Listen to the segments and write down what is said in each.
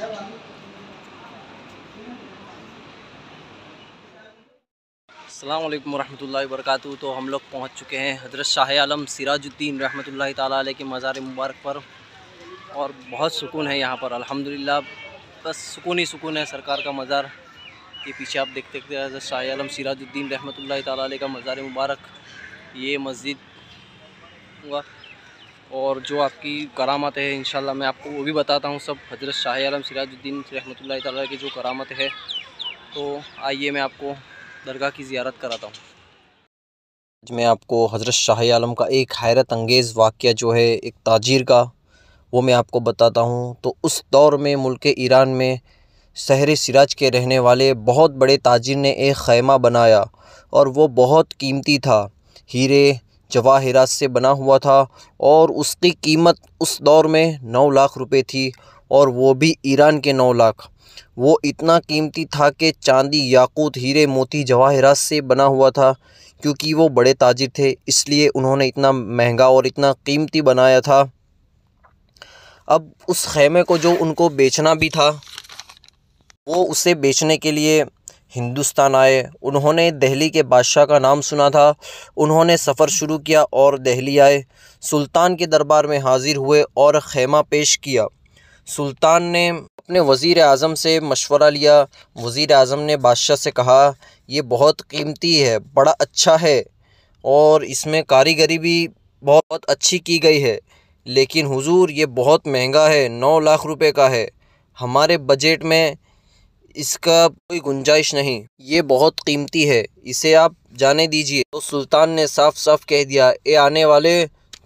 अल्लाम वरहमल वरक तो हम लोग पहुँच चुके हैं हजरत शाह आलम सिराजुद्दीन रहमत ताली के मज़ार मुबारक पर और बहुत सुकून है यहाँ पर अल्हम्दुलिल्लाह बस सुकून ही सुकून है सरकार का मज़ार ये पीछे आप देखते देखते हज़रत शाह आलम सिराजुद्दीन रहमत ताली का मज़ार मुबारक ये मस्जिद हुआ और जो आपकी करामत है इन मैं आपको वो भी बताता हूँ सब हज़रत शाह आलम सिराजुद्दीन रहमत ला की जो करामत है तो आइए मैं आपको दरगाह की ज़्यारत कराता हूँ आज मैं आपको हज़रत शाह आलम का एक हैरत अंगेज़ वाक़ जो है एक ताजीर का वो मैं आपको बताता हूँ तो उस दौर में मुल्क ईरान में शहर सिराज के रहने वाले बहुत बड़े ताजिर ने एक खैमा बनाया और वो बहुत कीमती था हीरे जवाहरात से बना हुआ था और उसकी कीमत उस दौर में नौ लाख रुपए थी और वो भी ईरान के नौ लाख वो इतना कीमती था कि चांदी याकूत हीरे मोती जवाहरात से बना हुआ था क्योंकि वो बड़े ताजिर थे इसलिए उन्होंने इतना महंगा और इतना कीमती बनाया था अब उस खेमे को जो उनको बेचना भी था वो उसे बेचने के लिए हिंदुस्तान आए उन्होंने दहली के बादशाह का नाम सुना था उन्होंने सफ़र शुरू किया और दहली आए सुल्तान के दरबार में हाज़िर हुए और खेमा पेश किया सुल्तान ने अपने वज़ी अजम से मशवरा लिया वज़ी अजम ने बादशाह से कहा ये बहुत कीमती है बड़ा अच्छा है और इसमें कारीगरी भी बहुत अच्छी की गई है लेकिन हुजूर ये बहुत महंगा है नौ लाख रुपए का है हमारे बजट में इसका कोई गुंजाइश नहीं ये बहुत कीमती है इसे आप जाने दीजिए तो सुल्तान ने साफ साफ कह दिया ए आने वाले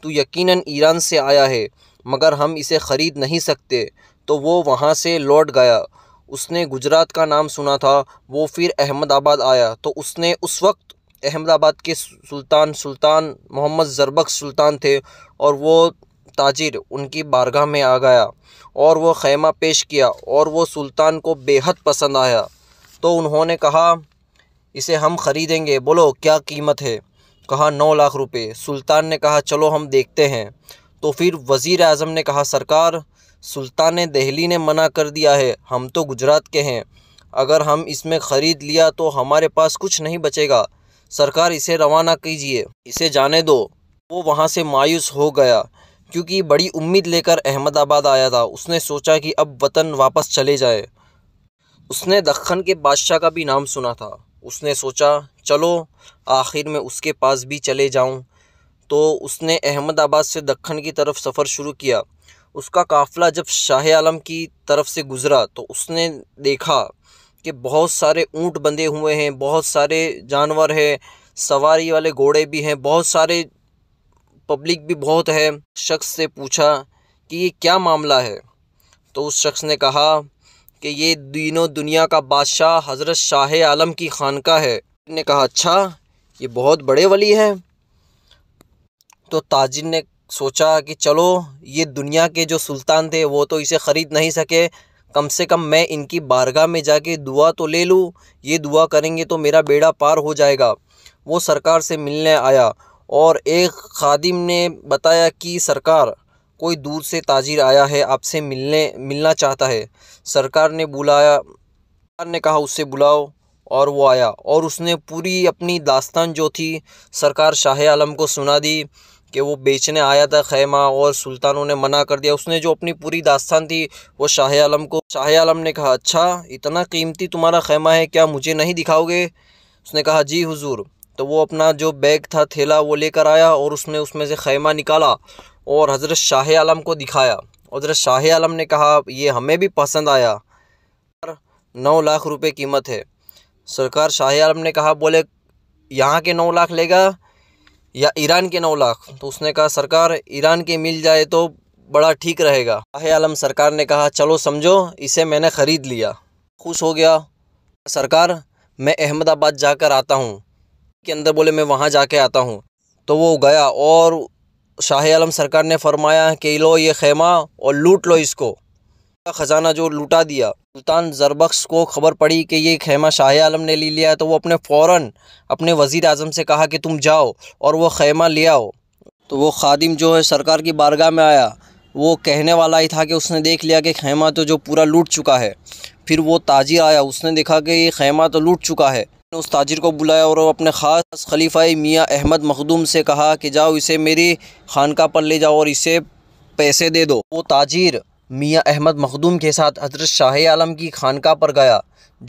तू यकीनन ईरान से आया है मगर हम इसे ख़रीद नहीं सकते तो वो वहाँ से लौट गया उसने गुजरात का नाम सुना था वो फिर अहमदाबाद आया तो उसने उस वक्त अहमदाबाद के सुल्तान सुल्तान मोहम्मद जरबक सुल्तान थे और वो ताजिर उनकी बारगाह में आ गया और वो खैमा पेश किया और वो सुल्तान को बेहद पसंद आया तो उन्होंने कहा इसे हम ख़रीदेंगे बोलो क्या कीमत है कहा नौ लाख रुपए सुल्तान ने कहा चलो हम देखते हैं तो फिर वज़ी अजम ने कहा सरकार सुल्तान दहली ने मना कर दिया है हम तो गुजरात के हैं अगर हम इसमें ख़रीद लिया तो हमारे पास कुछ नहीं बचेगा सरकार इसे रवाना कीजिए इसे जाने दो वो वहाँ से मायूस हो गया क्योंकि बड़ी उम्मीद लेकर अहमदाबाद आया था उसने सोचा कि अब वतन वापस चले जाए उसने दखन के बादशाह का भी नाम सुना था उसने सोचा चलो आखिर में उसके पास भी चले जाऊं तो उसने अहमदाबाद से दखन की तरफ सफ़र शुरू किया उसका काफ़िला जब शाह आलम की तरफ से गुज़रा तो उसने देखा कि बहुत सारे ऊँट बंधे हुए हैं बहुत सारे जानवर हैं सवारी वाले घोड़े भी हैं बहुत सारे पब्लिक भी बहुत है शख्स से पूछा कि ये क्या मामला है तो उस शख्स ने कहा कि ये दिनों दुनिया का बादशाह हज़रत शाह आलम की खानका है ने कहा अच्छा ये बहुत बड़े वली हैं तो ताजिर ने सोचा कि चलो ये दुनिया के जो सुल्तान थे वो तो इसे ख़रीद नहीं सके कम से कम मैं इनकी बारगाह में जाके दुआ तो ले लूँ ये दुआ करेंगे तो मेरा बेड़ा पार हो जाएगा वो सरकार से मिलने आया और एक खादिम ने बताया कि सरकार कोई दूर से ताजिर आया है आपसे मिलने मिलना चाहता है सरकार ने बुलाया सरकार ने कहा उससे बुलाओ और वो आया और उसने पूरी अपनी दास्तान जो थी सरकार शाह आलम को सुना दी कि वो बेचने आया था खैमा और सुल्तानों ने मना कर दिया उसने जो अपनी पूरी दास्तान थी वो शाह आलम को शाह आलम ने कहा अच्छा इतना कीमती तुम्हारा खैमा है क्या मुझे नहीं दिखाओगे उसने कहा जी हुजूर तो वो अपना जो बैग था थैला वो लेकर आया और उसने उसमें से खैमा निकाला और हज़रत शाह आलम को दिखाया हज़रत शाह आलम ने कहा ये हमें भी पसंद आया पर नौ लाख रुपए कीमत है सरकार शाह आलम ने कहा बोले यहाँ के नौ लाख लेगा या ईरान के नौ लाख तो उसने कहा सरकार ईरान के मिल जाए तो बड़ा ठीक रहेगा शाह आलम सरकार ने कहा चलो समझो इसे मैंने ख़रीद लिया खुश हो गया सरकार मैं अहमदाबाद जाकर आता हूँ के अंदर बोले मैं वहाँ के आता हूँ तो वो गया और शाह आलम सरकार ने फरमाया कि लो ये खेमा और लूट लो इसको ख़जाना जो लूटा दिया सुल्तान जरबख्श को खबर पड़ी कि ये खेमा शाह आलम ने ले लिया है तो वो अपने फ़ौर अपने वज़ी अजम से कहा कि तुम जाओ और वो खेमा ले आओ तो वो खादिम जो है सरकार की बारगाह में आया वो कहने वाला ही था कि उसने देख लिया कि खेमा तो जो पूरा लूट चुका है फिर वो ताजिर आया उसने देखा कि ये खेमा तो लूट चुका है ने उस ताजिर को बुलाया और अपने ख़ास खलीफा मियाँ अहमद मखदूम से कहा कि जाओ इसे मेरी खानका पर ले जाओ और इसे पैसे दे दो वो ताजिर मियाँ अहमद मखदूम के साथ हजरत शाह आलम की खानका पर गया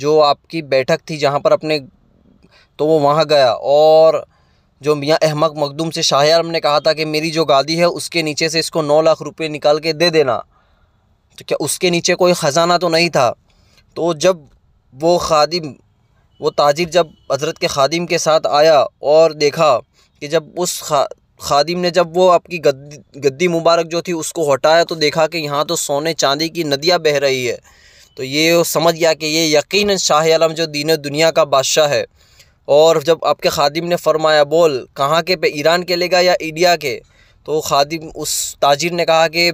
जो आपकी बैठक थी जहाँ पर अपने तो वो वहाँ गया और जो मियाँ अहमद मखदूम से शाह आलम ने कहा था कि मेरी जो गादी है उसके नीचे से इसको नौ लाख रुपये निकाल के दे देना तो क्या उसके नीचे कोई ख़जाना तो नहीं था तो जब वो खादिम वो ताजिर जब हज़रत के ख़ादिम के साथ आया और देखा कि जब उस खा ख़ादिम ने जब वो आपकी गद्दी गद्दी मुबारक जो थी उसको हटाया तो देखा कि यहाँ तो सोने चांदी की नदियाँ बह रही है तो ये समझ गया कि ये यकीन शाह आलम जो दीन दुनिया का बादशाह है और जब आपके खादिम ने फरमाया बोल कहाँ के पे ईरान के लेगा या इंडिया के तो खादिम उस ताजिर ने कहा कि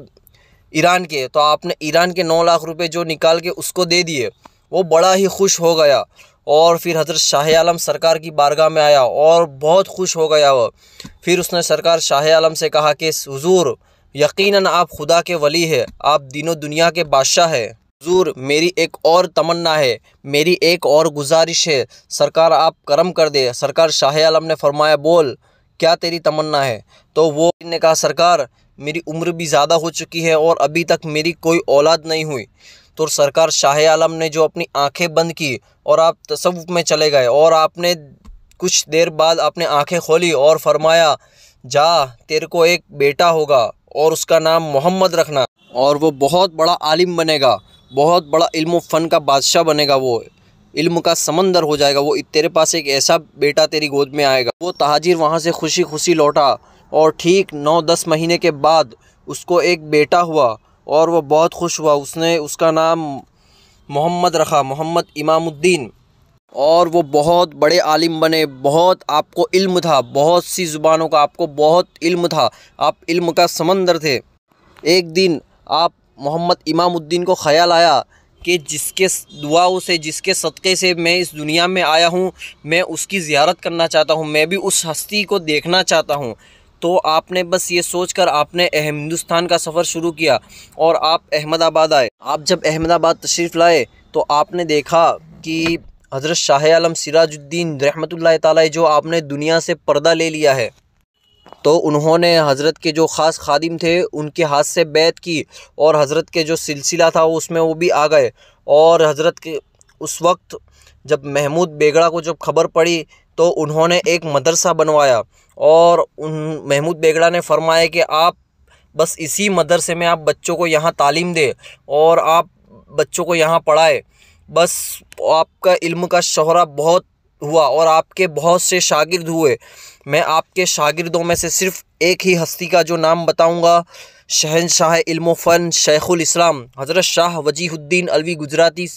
ईरान के तो आपने ईरान के नौ लाख रुपए जो निकाल के उसको दे दिए वो बड़ा ही खुश हो गया और फिर हज़रत शाह आलम सरकार की बारगाह में आया और बहुत खुश हो गया वह फिर उसने सरकार शाह आलम से कहा कि हजूर यकीनन आप खुदा के वली है आप दिनों दुनिया के बादशाह है हजूर मेरी एक और तमन्ना है मेरी एक और गुजारिश है सरकार आप करम कर दे सरकार शाह आलम ने फरमाया बोल क्या तेरी तमन्ना है तो वो ने कहा सरकार मेरी उम्र भी ज़्यादा हो चुकी है और अभी तक मेरी कोई औलाद नहीं हुई तो सरकार शाह आलम ने जो अपनी आंखें बंद की और आप तसव्वुफ में चले गए और आपने कुछ देर बाद आपने आंखें खोली और फरमाया जा तेरे को एक बेटा होगा और उसका नाम मोहम्मद रखना और वो बहुत बड़ा आलिम बनेगा बहुत बड़ा इल्म फ़न का बादशाह बनेगा वो इल्म का समंदर हो जाएगा वो तेरे पास एक ऐसा बेटा तेरी गोद में आएगा वो तहाजिर वहाँ से खुशी खुशी लौटा और ठीक नौ दस महीने के बाद उसको एक बेटा हुआ और वह बहुत खुश हुआ उसने उसका नाम मोहम्मद रखा मोहम्मद इमामुद्दीन और वो बहुत बड़े आलिम बने बहुत आपको इल्म था बहुत सी ज़ुबानों का आपको बहुत इल्म था आप इल्म का समंदर थे एक दिन आप मोहम्मद इमामुद्दीन को ख़याल आया कि जिसके दुआओं से जिसके सदक़े से मैं इस दुनिया में आया हूँ मैं उसकी ज़्यारत करना चाहता हूँ मैं भी उस हस्ती को देखना चाहता हूँ तो आपने बस ये सोचकर आपने हिंदुस्तान का सफ़र शुरू किया और आप अहमदाबाद आए आप जब अहमदाबाद तशरीफ़ लाए तो आपने देखा कि हज़रत शाह आलम सिराजुद्दीन रहमत ला जो आपने दुनिया से पर्दा ले लिया है तो उन्होंने हज़रत के जो ख़ास खादिम थे उनके हाथ से बैत की और हज़रत के जो सिलसिला था उसमें वो भी आ गए और हज़रत के उस वक्त जब महमूद बेगड़ा को जब खबर पड़ी तो उन्होंने एक मदरसा बनवाया और उन महमूद बेगड़ा ने फरमाया कि आप बस इसी मदरसे में आप बच्चों को यहाँ तालीम दें और आप बच्चों को यहाँ पढ़ाए बस आपका इल्म का शहरा बहुत हुआ और आपके बहुत से शागिर्द हुए मैं आपके शागिर्दों में से सिर्फ़ एक ही हस्ती का जो नाम बताऊंगा शहनशाह इल्म फ़न शेखुल इस्लाम हज़रत शाह वजीहुद्दीन अलवी गुजराती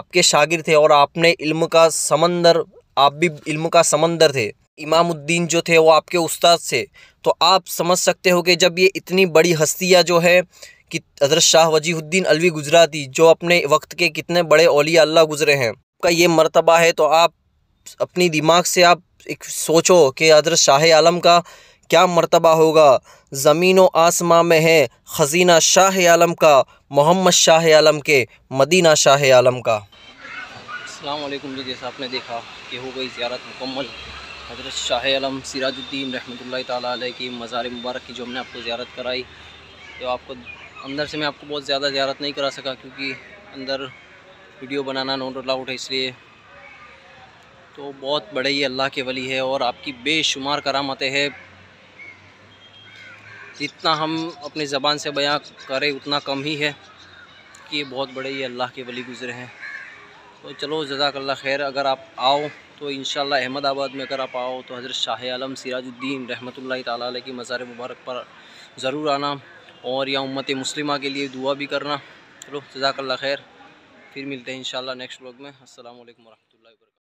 आपके शागिर्द थे और आपने इल्म का समंदर आप भी इल्म का समंदर थे इमामुद्दीन जो थे वो आपके उस्ताद से तो आप समझ सकते हो कि जब ये इतनी बड़ी हस्तियाँ जो है कि हजरत शाह वजीहुद्दीन अलवी गुजराती जो अपने वक्त के कितने बड़े अलिया अल्लाह गुजरे हैं का ये मरतबा है तो आप अपनी दिमाग से आप एक सोचो कि हजरत शाह आलम का क्या मरतबा होगा ज़मीन व आसमां में है ख़जीना शाह आलम का मोहम्मद शाह आलम के मदीना शाह आलम का असलम जी जैसा आपने देखा कि हो गई ज़्यारत मुकम्मल हज़रत शाह आलम सिराजुद्दीन रहमत ला की मज़ार मुबारक की जो हमने आपको ज़्यारत कराई तो आपको अंदर से मैं आपको बहुत ज़्यादा ज़्यारत नहीं करा सका क्योंकि अंदर वीडियो बनाना नॉट अलाउड है इसलिए तो बहुत बड़े ही अल्लाह के वली है और आपकी बेशुमार करामतें हैं जितना हम अपनी ज़बान से बयां करें उतना कम ही है कि बहुत बड़े ही अल्लाह के वली गुज़रे हैं तो चलो जजाकल्ला खैर अगर आप आओ तो इन अहमदाबाद में अगर आप आओ तो हज़रत शाह आलम सिराजुद्दीन रहमत ला की मज़ार मुबारक पर ज़रूर आना और या उम्मत मुस्लिमा के लिए दुआ भी करना चलो जजाकल्ला खैर फिर मिलते हैं इन नेक्स्ट ब्लॉग में असल वरह वर्क